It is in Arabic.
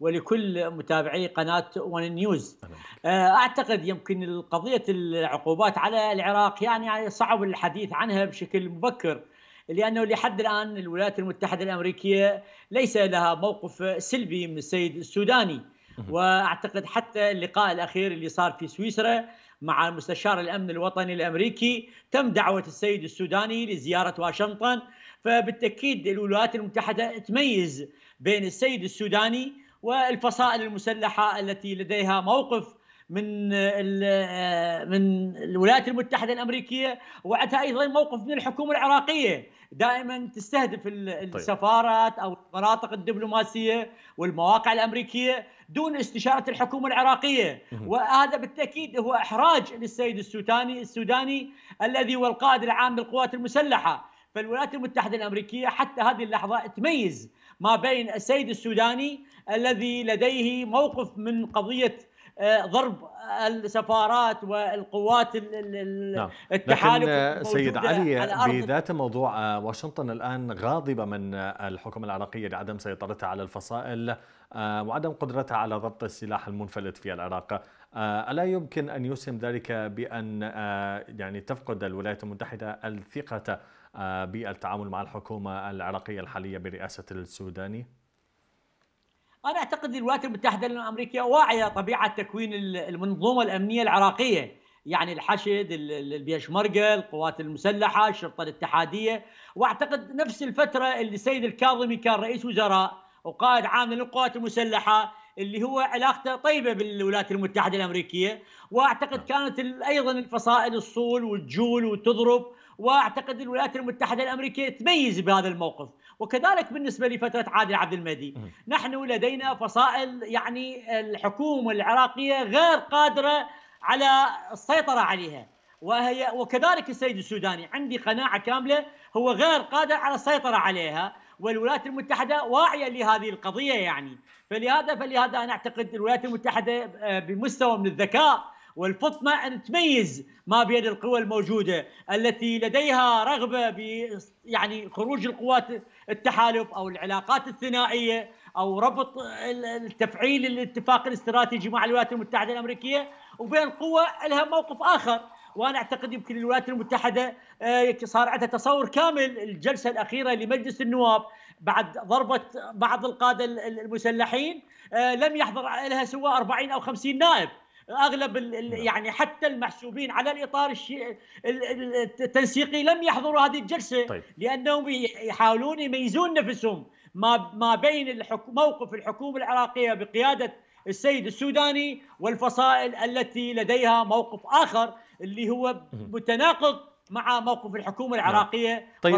ولكل متابعي قناه ون نيوز آه، اعتقد يمكن قضيه العقوبات على العراق يعني صعب الحديث عنها بشكل مبكر لانه لحد الان الولايات المتحده الامريكيه ليس لها موقف سلبي من السيد السوداني واعتقد حتى اللقاء الاخير اللي صار في سويسرا مع مستشار الامن الوطني الامريكي تم دعوه السيد السوداني لزياره واشنطن فبالتاكيد الولايات المتحده تميز بين السيد السوداني والفصائل المسلحه التي لديها موقف من من الولايات المتحده الامريكيه وعندها ايضا موقف من الحكومه العراقيه دائما تستهدف طيب. السفارات او المناطق الدبلوماسيه والمواقع الامريكيه دون استشاره الحكومه العراقيه وهذا بالتاكيد هو احراج للسيد السوداني السوداني الذي هو القائد العام للقوات المسلحه فالولايات المتحدة الأمريكية حتى هذه اللحظة تميز ما بين السيد السوداني الذي لديه موقف من قضية آه، ضرب السفارات والقوات نعم. التحالف آه، لكن سيد علي على بذات موضوع آه، واشنطن الآن غاضبة من الحكومة العراقية لعدم سيطرتها على الفصائل وعدم قدرتها على ضبط السلاح المنفلت في العراق ألا يمكن أن يسهم ذلك بأن يعني تفقد الولايات المتحدة الثقة بالتعامل مع الحكومة العراقية الحالية برئاسة السوداني؟ انا اعتقد الولايات المتحده الامريكيه واعيه طبيعه تكوين المنظومه الامنيه العراقيه يعني الحشد البيشمركه القوات المسلحه الشرطه الاتحاديه واعتقد نفس الفتره اللي السيد الكاظمي كان رئيس وزراء وقائد عام للقوات المسلحه اللي هو علاقته طيبه بالولايات المتحده الامريكيه واعتقد نعم. كانت ايضا الفصائل الصول والجول وتضرب واعتقد الولايات المتحده الامريكيه تميز بهذا الموقف وكذلك بالنسبه لفتره عادل عبد المهدي نحن لدينا فصائل يعني الحكومه العراقيه غير قادره على السيطره عليها وهي وكذلك السيد السوداني عندي قناعه كامله هو غير قادر على السيطره عليها والولايات المتحده واعيه لهذه القضيه يعني فلهذا فلهذا انا اعتقد الولايات المتحده آه، بمستوى من الذكاء والفطنه ان تميز ما بين القوى الموجوده التي لديها رغبه ب يعني خروج القوات التحالف او العلاقات الثنائيه او ربط تفعيل الاتفاق الاستراتيجي مع الولايات المتحده الامريكيه وبين قوى لها موقف اخر وانا اعتقد يمكن الولايات المتحده آه، صار عندها تصور كامل الجلسه الاخيره لمجلس النواب بعد ضربه بعض القاده المسلحين آه، لم يحضر لها سوى 40 او 50 نائب اغلب نعم. يعني حتى المحسوبين على الاطار التنسيقي لم يحضروا هذه الجلسه طيب. لانهم يحاولون يميزون نفسهم ما ما بين الحك... موقف الحكومه العراقيه بقياده السيد السوداني والفصائل التي لديها موقف اخر اللي هو متناقض مع موقف الحكومه العراقيه طيب.